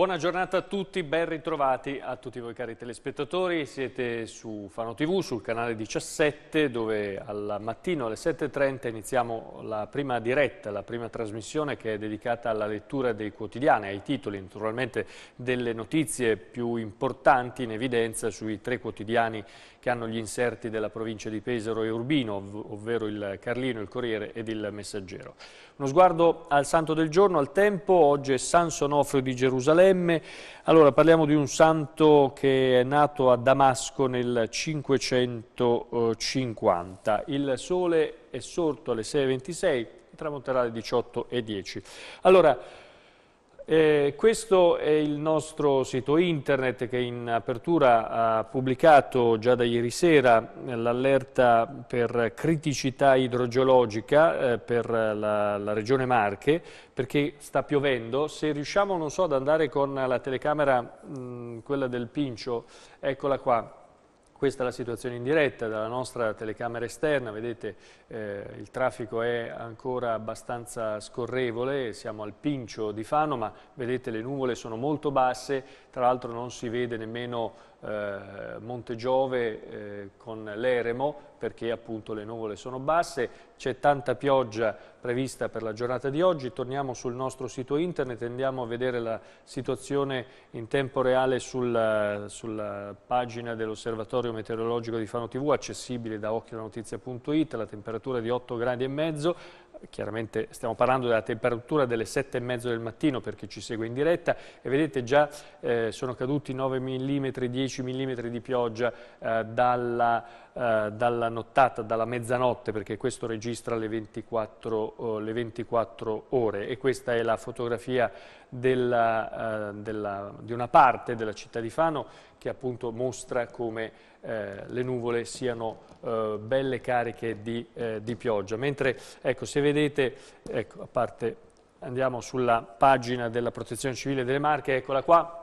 Buona giornata a tutti, ben ritrovati a tutti voi cari telespettatori, siete su Fano TV sul canale 17 dove al mattino alle 7.30 iniziamo la prima diretta, la prima trasmissione che è dedicata alla lettura dei quotidiani, ai titoli naturalmente delle notizie più importanti in evidenza sui tre quotidiani che hanno gli inserti della provincia di Pesaro e Urbino, ov ovvero il Carlino, il Corriere ed il Messaggero. Uno sguardo al santo del giorno, al tempo, oggi è San Sonofrio di Gerusalemme. Allora, parliamo di un santo che è nato a Damasco nel 550. Il sole è sorto alle 6.26, tramonterà alle 18.10. Allora, eh, questo è il nostro sito internet che in apertura ha pubblicato già da ieri sera l'allerta per criticità idrogeologica eh, per la, la, regione Marche perché sta piovendo. Se riusciamo so, ad andare con la telecamera, mh, mm, quella del Pincio, eccola qua, questa è la situazione in diretta dalla nostra telecamera esterna, vedete eh, il traffico è ancora abbastanza scorrevole, siamo al pincio di Fano ma vedete le nuvole sono molto basse, tra l'altro non si vede nemmeno eh, Giove eh, con l'eremo perché appunto le nuvole sono basse, c'è tanta pioggia prevista per la giornata di oggi, torniamo sul nostro sito internet, andiamo a vedere la situazione in tempo reale sulla, sulla pagina dell'osservatorio meteorologico di Fano TV, accessibile da occhiolanotizia.it, la temperatura è di 8 gradi e mezzo, chiaramente stiamo parlando della temperatura delle sette e mezzo del mattino per chi ci segue in diretta e vedete già eh, sono caduti 9 mm, 10 mm di pioggia eh, dalla, eh, dalla, nottata, dalla mezzanotte perché questo registra le 24, le 24 ore e questa è la fotografia della, eh, della, di una parte della città di Fano che appunto mostra come eh, le nuvole siano eh, belle cariche di, eh, di, pioggia. Mentre, ecco, se vedete, ecco, a parte, andiamo sulla pagina della Protezione Civile delle Marche, eccola qua,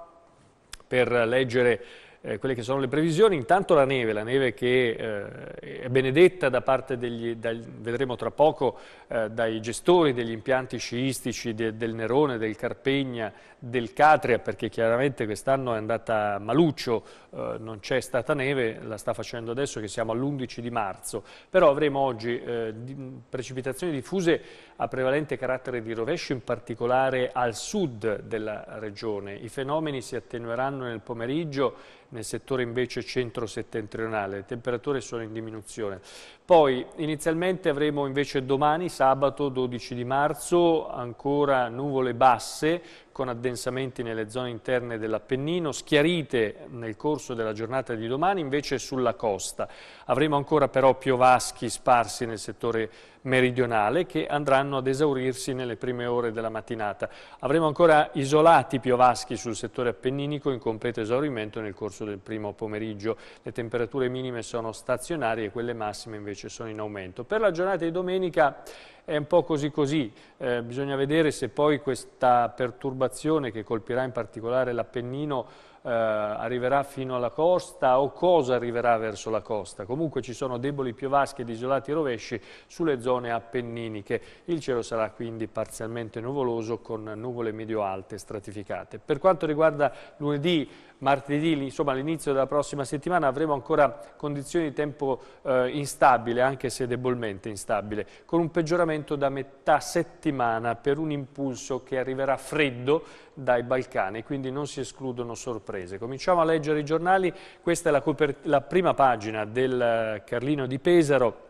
per leggere eh, quelle che sono le previsioni, intanto la neve, la neve che eh, è benedetta da parte degli, dal, vedremo tra poco, eh, dai gestori degli impianti sciistici de, del Nerone, del Carpegna, del Catria, perché chiaramente quest'anno è andata maluccio, eh, non c'è stata neve, la sta facendo adesso che siamo all'11 di marzo, però avremo oggi eh, di, precipitazioni diffuse a prevalente carattere di rovescio, in particolare al sud della regione. I fenomeni si attenueranno nel pomeriggio nel settore invece centro-settentrionale. Le temperature sono in diminuzione. Poi inizialmente avremo invece domani, sabato 12 di marzo, ancora nuvole basse, con addensamenti nelle zone interne dell'Appennino, schiarite nel corso della giornata di domani invece sulla costa. Avremo ancora però piovaschi sparsi nel settore meridionale che andranno ad esaurirsi nelle prime ore della mattinata. Avremo ancora isolati piovaschi sul settore appenninico in completo esaurimento nel corso del primo pomeriggio. Le temperature minime sono stazionarie e quelle massime invece sono in aumento. Per la giornata di domenica è un po' così così, eh, bisogna vedere se poi questa perturbazione che colpirà in particolare l'Appennino eh, arriverà fino alla costa o cosa arriverà verso la costa. Comunque ci sono deboli piovaschi ed isolati rovesci sulle zone appenniniche. Il cielo sarà quindi parzialmente nuvoloso con nuvole medio-alte stratificate. Per quanto riguarda lunedì martedì, insomma all'inizio della prossima settimana avremo ancora condizioni di tempo eh, instabile, anche se debolmente instabile, con un peggioramento da metà settimana per un impulso che arriverà freddo dai Balcani, quindi non si escludono sorprese. Cominciamo a leggere i giornali, questa è la, la prima pagina del eh, Carlino di Pesaro,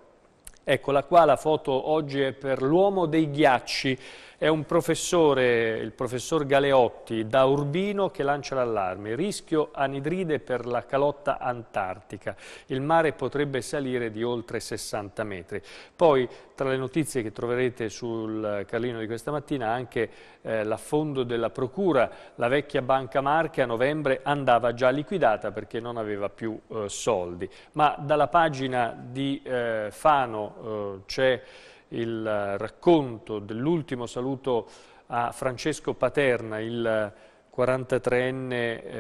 Eccola qua la foto oggi è per l'uomo dei ghiacci. È un professore, il professor Galeotti, da Urbino, che lancia l'allarme. Rischio anidride per la calotta antartica. Il mare potrebbe salire di oltre 60 metri. Poi, tra le notizie che troverete sul Carlino di questa mattina, anche eh, l'affondo della Procura. La vecchia Banca Marche a novembre andava già liquidata perché non aveva più eh, soldi. Ma dalla pagina di eh, Fano eh, c'è il racconto dell'ultimo saluto a Francesco Paterna, il 43enne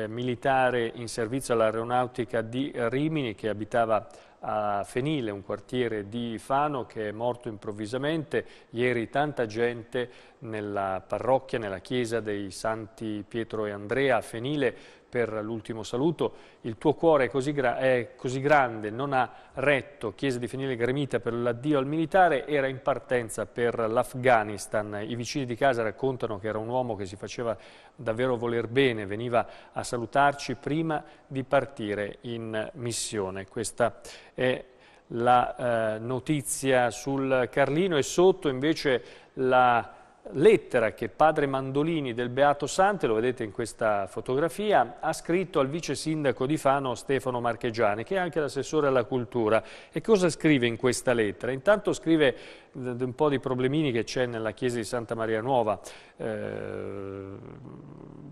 eh, militare in servizio all'aeronautica di Rimini che abitava a Fenile, un quartiere di Fano che è morto improvvisamente. Ieri tanta gente nella parrocchia, nella chiesa dei Santi Pietro e Andrea a Fenile per l'ultimo saluto. Il tuo cuore è così, è così, grande, non ha retto, chiese di finire gremita per l'addio al militare, era in partenza per l'Afghanistan. I vicini di casa raccontano che era un uomo che si faceva davvero voler bene, veniva a salutarci prima di partire in missione. Questa è la eh, notizia sul Carlino e sotto invece la lettera che padre Mandolini del Beato Sante, lo vedete in questa fotografia, ha scritto al vice sindaco di Fano Stefano Marchegiani, che è anche l'assessore alla cultura. E cosa scrive in questa lettera? Intanto scrive un po' di problemini che c'è nella chiesa di Santa Maria Nuova, eh,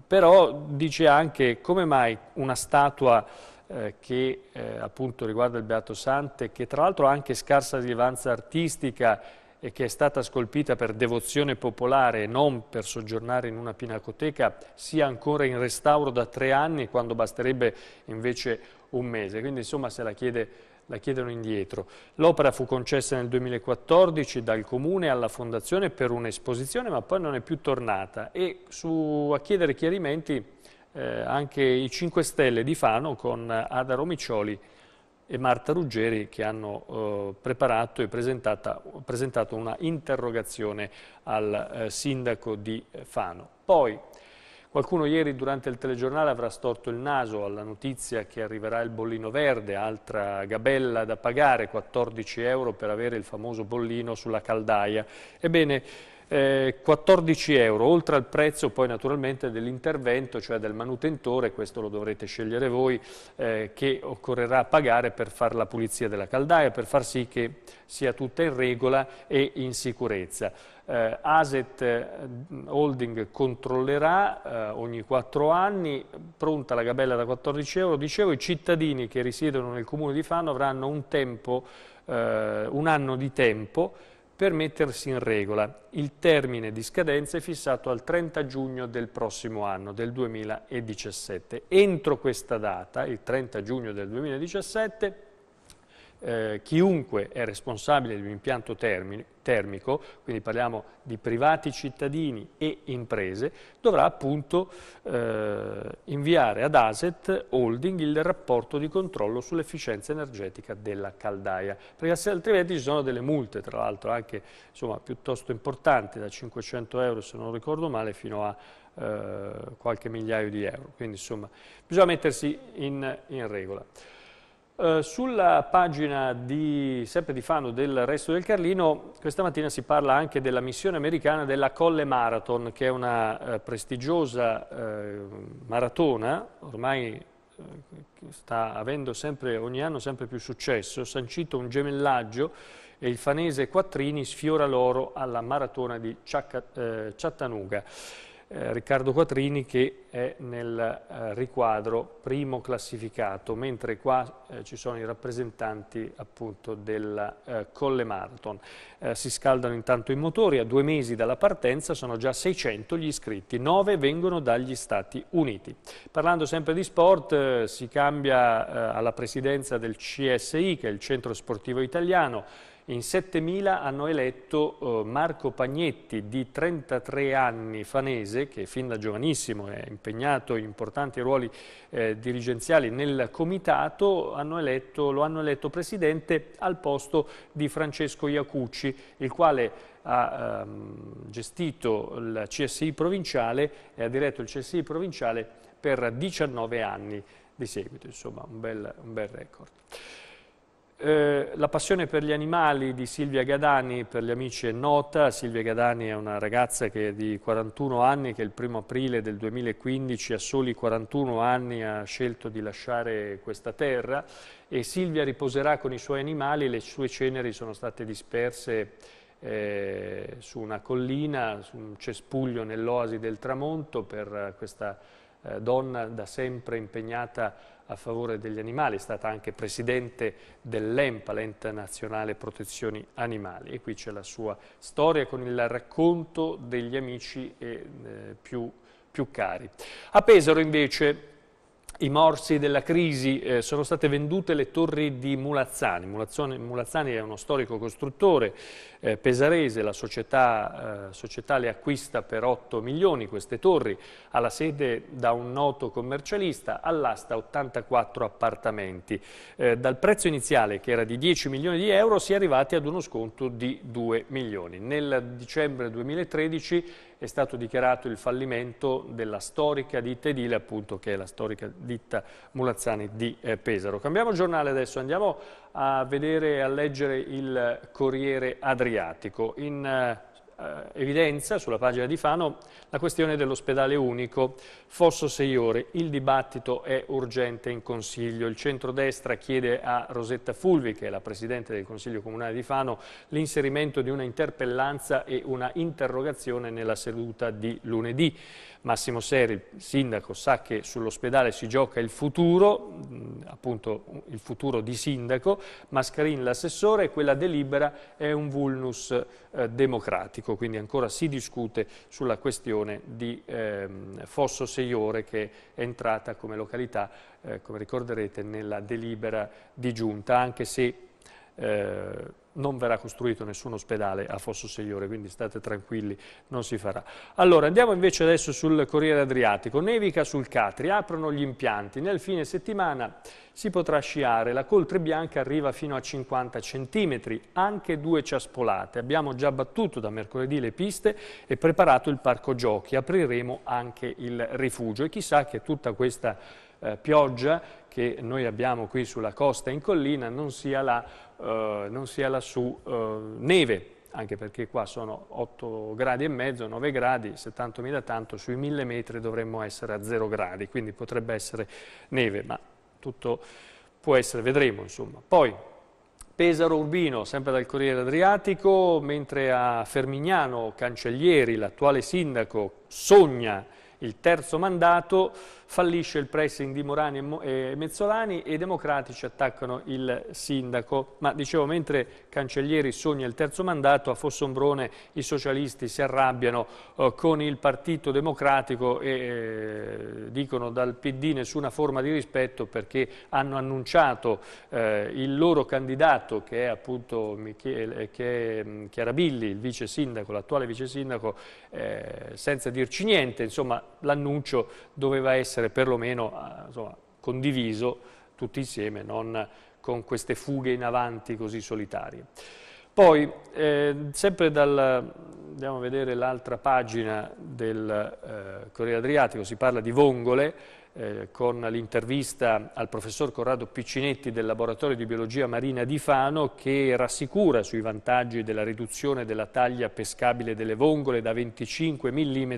però dice anche come mai una statua eh, che eh, appunto riguarda il Beato Sante, che tra l'altro ha anche scarsa rilevanza artistica, e che è stata scolpita per devozione popolare e non per soggiornare in una pinacoteca sia ancora in restauro da tre anni quando basterebbe invece un mese. Quindi insomma se la, chiede, la chiedono indietro. L'opera fu concessa nel 2014 dal Comune alla Fondazione per un'esposizione ma poi non è più tornata e su, a chiedere chiarimenti eh, anche i 5 Stelle di Fano con Ada Romiccioli e Marta Ruggeri che hanno eh, preparato e presentato una interrogazione al eh, sindaco di Fano. Poi qualcuno ieri durante il telegiornale avrà storto il naso alla notizia che arriverà il bollino verde, altra gabella da pagare, 14 euro per avere il famoso bollino sulla caldaia. Ebbene, 14 eh, euro, oltre al prezzo poi naturalmente dell'intervento, cioè del manutentore, questo lo dovrete scegliere voi, eh, che occorrerà pagare per fare la pulizia della caldaia, per far sì che sia tutta in regola e in sicurezza. Eh, Aset eh, Holding controllerà eh, ogni 4 anni, pronta la gabella da 14 euro, dicevo i cittadini che risiedono nel comune di Fano avranno un, tempo, eh, un anno di tempo per mettersi in regola. Il termine di scadenza è fissato al 30 giugno del prossimo anno, del 2017. Entro questa data, il 30 giugno del 2017, eh, chiunque è responsabile di un impianto termico, quindi parliamo di privati cittadini e imprese, dovrà appunto eh, inviare ad ASET Holding il rapporto di controllo sull'efficienza energetica della caldaia, perché altrimenti ci sono delle multe, tra l'altro anche insomma, piuttosto importanti, da 500 euro se non ricordo male fino a eh, qualche migliaio di euro, quindi insomma bisogna mettersi in, in regola. Eh, sulla pagina di, sempre di Fano del Resto del Carlino, questa mattina si parla anche della missione americana della Colle Marathon, che è una uh, prestigiosa uh, maratona, ormai sta avendo sempre, ogni anno sempre più successo, sancito un gemellaggio e il fanese Quattrini sfiora l'oro alla maratona di Ciac Chattanooga eh, Riccardo Quattrini che è nel eh, riquadro primo classificato, mentre qua eh, ci sono i rappresentanti appunto del eh, Colle Marathon. Eh, si scaldano intanto i motori, a due mesi dalla partenza sono già 600 gli iscritti, 9 vengono dagli Stati Uniti. Parlando sempre di sport, eh, si cambia alla presidenza del CSI, che è il Centro Sportivo Italiano, in 7000 hanno eletto eh, Marco Pagnetti di 33 anni fanese che fin da giovanissimo è impegnato in importanti ruoli eh, dirigenziali nel comitato, hanno eletto, lo hanno eletto presidente al posto di Francesco Iacucci il quale ha ehm, gestito il CSI provinciale e ha diretto il CSI provinciale per 19 anni di seguito, insomma un bel, un bel record. Eh, la passione per gli animali di Silvia Gadani per gli amici è nota, Silvia Gadani è una ragazza che è di 41 anni che il primo aprile del 2015 a soli 41 anni ha scelto di lasciare questa terra e Silvia riposerà con i suoi animali, le sue ceneri sono state disperse eh, su una collina, su un cespuglio nell'oasi del tramonto per questa eh, donna da sempre impegnata a favore degli animali, è stata anche presidente dell'EMPA, l'Ente Nazionale Protezioni Animali, e qui c'è la sua storia con il racconto degli amici e, eh, più, più cari. A Pesaro invece i morsi della crisi, eh, sono state vendute le torri di Mulazzani. Mulazzani, Mulazzani è uno storico costruttore eh, pesarese, la società, eh, società, le acquista per 8 milioni queste torri, ha la sede da un noto commercialista, all'asta 84 appartamenti. Eh, dal prezzo iniziale, che era di 10 milioni di euro, si è arrivati ad uno sconto di 2 milioni. Nel dicembre 2013 è stato dichiarato il fallimento della storica ditta edile, appunto che è la storica ditta Mulazzani di eh, Pesaro. Cambiamo giornale adesso, andiamo a vedere e a leggere il Corriere Adriatico. In eh, eh, evidenzia sulla pagina di Fano la questione dell'ospedale unico. Fosso Seiore, il dibattito è urgente in Consiglio. Il centrodestra chiede a Rosetta Fulvi, che è la Presidente del Consiglio Comunale di Fano, l'inserimento di una interpellanza e una interrogazione nella seduta di lunedì. Massimo Seri, il sindaco, sa che sull'ospedale si gioca il futuro, appunto il futuro di sindaco, Mascarin l'assessore e quella delibera è un vulnus eh, democratico, quindi ancora si discute sulla questione di eh, Fosso Seiore che è entrata come località, eh, come ricorderete, nella delibera di giunta, anche se eh, non verrà costruito nessun ospedale a Fosso Seiore, quindi state tranquilli, non si farà. Allora, andiamo invece adesso sul Corriere Adriatico. Nevica sul Catri, aprono gli impianti. Nel fine settimana si potrà sciare. La coltre bianca arriva fino a 50 cm, anche due ciaspolate. Abbiamo già battuto da mercoledì le piste e preparato il parco giochi. Apriremo anche il rifugio e chissà che tutta questa eh, pioggia che noi abbiamo qui sulla costa in collina non sia la, eh, non sia la eh, neve, anche perché qua sono 8 gradi e mezzo, 9 gradi, se tanto mi da tanto, sui 1000 metri dovremmo essere a 0 gradi, quindi potrebbe essere neve, ma tutto può essere, vedremo insomma. Poi Pesaro Urbino, sempre dal Corriere Adriatico, mentre a Fermignano Cancellieri, l'attuale sindaco, sogna il terzo mandato, fallisce il pressing di Morani e Mezzolani e i democratici attaccano il sindaco. Ma dicevo, mentre Cancellieri sogna il terzo mandato, a Fossombrone i socialisti si arrabbiano eh, con il Partito Democratico e eh, dicono dal PD nessuna forma di rispetto perché hanno annunciato eh, il loro candidato che è appunto Michele, eh, che è mm, Chiarabilli, il vice sindaco, l'attuale vice sindaco, eh, senza dirci niente, insomma l'annuncio doveva essere perlomeno eh, insomma, condiviso tutti insieme, non con queste fughe in avanti così solitarie. Poi, eh, sempre dal, andiamo a vedere l'altra pagina del eh, Corriere Adriatico, si parla di vongole, eh, con l'intervista al professor Corrado Piccinetti del Laboratorio di Biologia Marina di Fano che rassicura sui vantaggi della riduzione della taglia pescabile delle vongole da 25 mm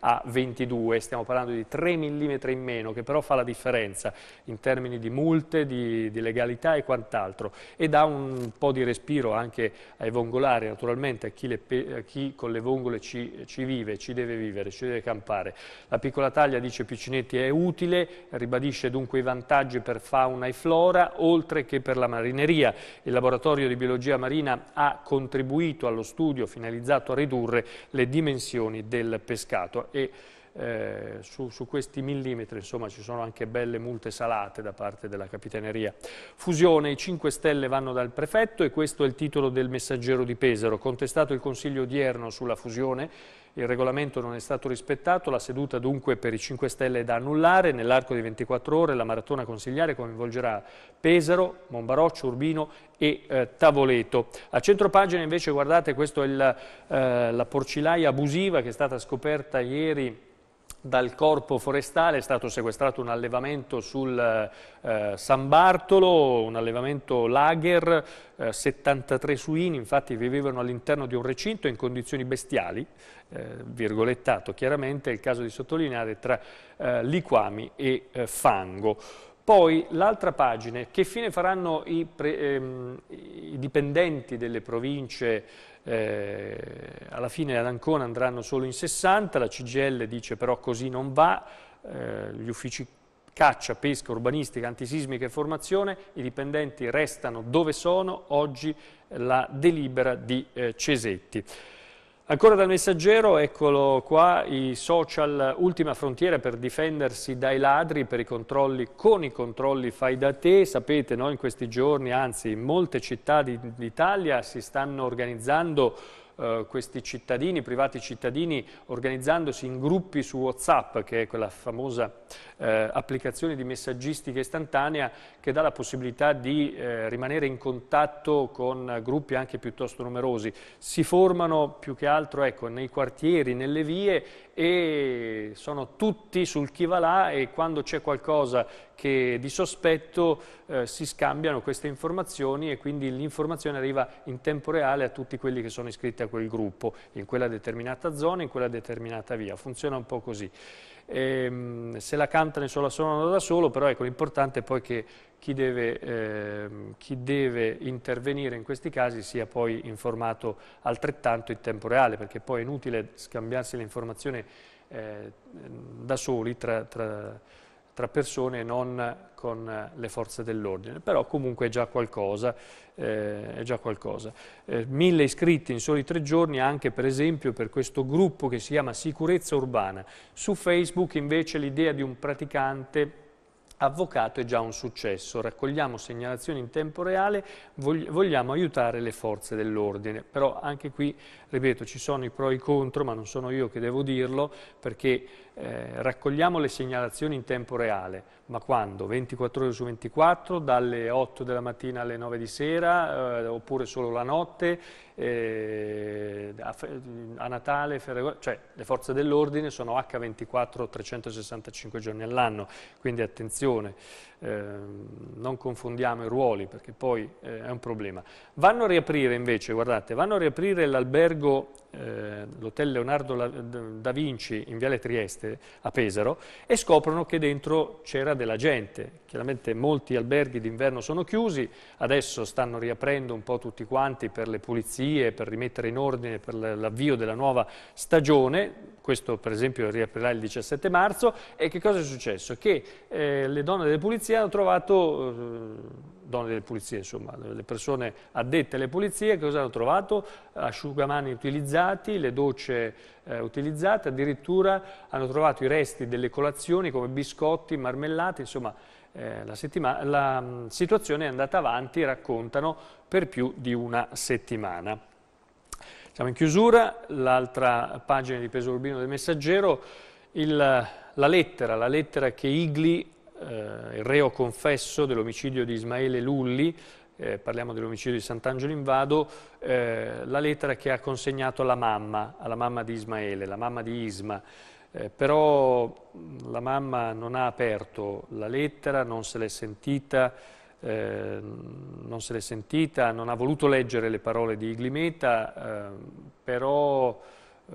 a 22, stiamo parlando di 3 mm in meno che però fa la differenza in termini di multe, di, di legalità e quant'altro e dà un po' di respiro anche ai vongolari naturalmente, a chi, le, a chi con le vongole ci, ci vive, ci deve vivere, ci deve campare. La piccola taglia, dice Piccinetti, è utile utile, ribadisce dunque i vantaggi per fauna e flora, oltre che per la marineria. Il laboratorio di biologia marina ha contribuito allo studio finalizzato a ridurre le dimensioni del pescato e eh, su, su, questi millimetri insomma, ci sono anche belle multe salate da parte della Capitaneria. Fusione, i 5 Stelle vanno dal prefetto e questo è il titolo del messaggero di Pesaro. Contestato il Consiglio odierno sulla fusione, il regolamento non è stato rispettato, la seduta dunque per i 5 Stelle è da annullare. Nell'arco di 24 ore la maratona consigliare coinvolgerà Pesaro, Monbaroccio, Urbino e eh, Tavoleto. A centropagina invece guardate questa è il, eh, la porcilaia abusiva che è stata scoperta ieri dal corpo forestale è stato sequestrato un allevamento sul eh, San Bartolo, un allevamento lager, eh, 73 suini, infatti vivevano all'interno di un recinto in condizioni bestiali, eh, virgolettato chiaramente, è il caso di sottolineare, tra eh, liquami e eh, fango. Poi l'altra pagina, che fine faranno i, pre, ehm, i dipendenti delle province eh, alla fine ad Ancona andranno solo in 60, la CGL dice però così non va, eh, gli uffici caccia, pesca, urbanistica, antisismica e formazione, i dipendenti restano dove sono, oggi la delibera di eh, Cesetti. Ancora dal messaggero, eccolo qua, i social ultima frontiera per difendersi dai ladri per i controlli, con i controlli fai da te. Sapete, no? in questi giorni, anzi in molte città d'Italia si stanno organizzando eh, questi cittadini, privati cittadini, organizzandosi in gruppi su WhatsApp, che è quella famosa eh, applicazione di messaggistica istantanea che dà la possibilità di eh, rimanere in contatto con gruppi anche piuttosto numerosi. Si formano più che altro ecco, nei quartieri, nelle vie e sono tutti sul chi va là e quando c'è qualcosa che di sospetto eh, si scambiano queste informazioni e quindi l'informazione arriva in tempo reale a tutti quelli che sono iscritti a quel gruppo, in quella determinata zona, in quella determinata via. Funziona un po' così. E, ehm, se la cantano e se la suonano da solo, però ecco, l'importante è poi che chi deve, eh, chi deve, intervenire in questi casi sia poi informato altrettanto in tempo reale, perché poi è inutile scambiarsi le informazioni eh, da soli tra, tra tra persone e non con eh, le forze dell'ordine, però comunque è già qualcosa. Eh, è già qualcosa. Eh, mille iscritti in soli tre giorni anche per esempio per questo gruppo che si chiama Sicurezza Urbana. Su Facebook invece l'idea di un praticante avvocato è già un successo, raccogliamo segnalazioni in tempo reale, vogliamo aiutare le forze dell'ordine, però anche qui ripeto, ci sono i pro e i contro, ma non sono io che devo dirlo, perché eh, raccogliamo le segnalazioni in tempo reale, ma quando? 24 ore su 24, dalle 8 della mattina alle 9 di sera, eh, oppure solo la notte, eh, a, a, Natale, Ferragosto, cioè le forze dell'ordine sono H24 365 giorni all'anno, quindi attenzione. Ehm, non confondiamo i ruoli perché poi eh, è un problema. Vanno a riaprire invece, guardate, vanno a riaprire l'albergo, eh, l'hotel Leonardo eh, da Vinci in Viale Trieste a Pesaro e scoprono che dentro c'era della gente. Chiaramente molti alberghi d'inverno sono chiusi, adesso stanno riaprendo un po' tutti quanti per le pulizie, per rimettere in ordine, per l'avvio della nuova stagione, questo per esempio riaprirà il 17 marzo, e che cosa è successo? Che eh, le donne delle pulizie hanno trovato, eh, donne delle pulizie insomma, le persone addette alle pulizie, cosa hanno trovato? Asciugamani utilizzati, le docce eh, utilizzate, addirittura hanno trovato i resti delle colazioni come biscotti, marmellate, insomma eh, la, la mm, situazione è andata avanti, raccontano, per più di una settimana. Siamo in chiusura, l'altra pagina di peso urbino del messaggero, il, la lettera, la lettera che Igli, eh, il reo confesso dell'omicidio di Ismaele Lulli, eh, parliamo dell'omicidio di Sant'Angelo Invado, eh, la lettera che ha consegnato alla mamma, alla mamma di Ismaele, la mamma di Isma. Eh, però la mamma non ha aperto la lettera, non se l'è sentita, Ehm, non se l'è sentita, non ha voluto leggere le parole di Iglimeta, eh, però eh,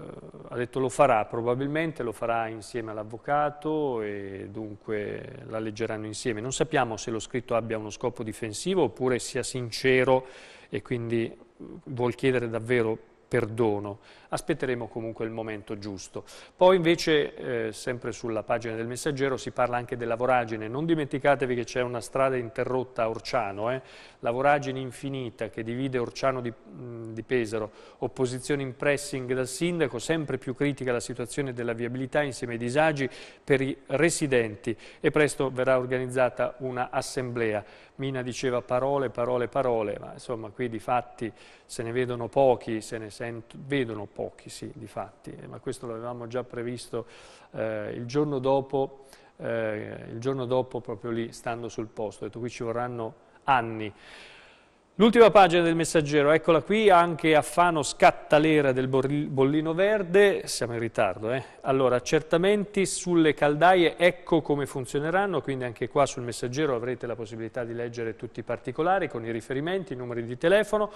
ha detto lo farà, probabilmente lo farà insieme all'avvocato e dunque la leggeranno insieme. Non sappiamo se lo scritto abbia uno scopo difensivo oppure sia sincero e quindi eh, vuol chiedere davvero perdono. Aspetteremo comunque il momento giusto. Poi invece, eh, sempre sulla pagina del messaggero, si parla anche della voragine. Non dimenticatevi che c'è una strada interrotta a Orciano, eh? la voragine infinita che divide Orciano di, di Pesaro. Opposizione in pressing dal sindaco, sempre più critica la situazione della viabilità insieme ai disagi per i residenti e presto verrà organizzata un'assemblea. Mina diceva parole, parole, parole, ma insomma qui di fatti se ne vedono pochi, se ne sentono 100, vedono pochi, sì, di fatti, eh, ma questo l'avevamo già previsto eh, il giorno dopo, eh, il giorno dopo proprio lì, stando sul posto, ho detto qui ci vorranno anni. L'ultima pagina del messaggero, eccola qui, anche a Fano scatta l'era del bollino verde, siamo in ritardo, eh? Allora, accertamenti sulle caldaie, ecco come funzioneranno, quindi anche qua sul messaggero avrete la possibilità di leggere tutti i particolari con i riferimenti, i numeri di telefono.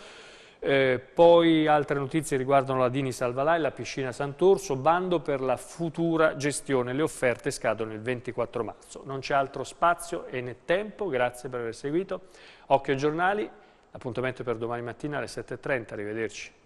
Eh, poi altre notizie riguardano la Dini Salvalai, la piscina Sant'Orso, bando per la futura gestione. Le offerte scadono il 24 marzo. Non c'è altro spazio e né tempo, grazie per aver seguito. Occhio ai giornali, appuntamento per domani mattina alle 7.30, arrivederci.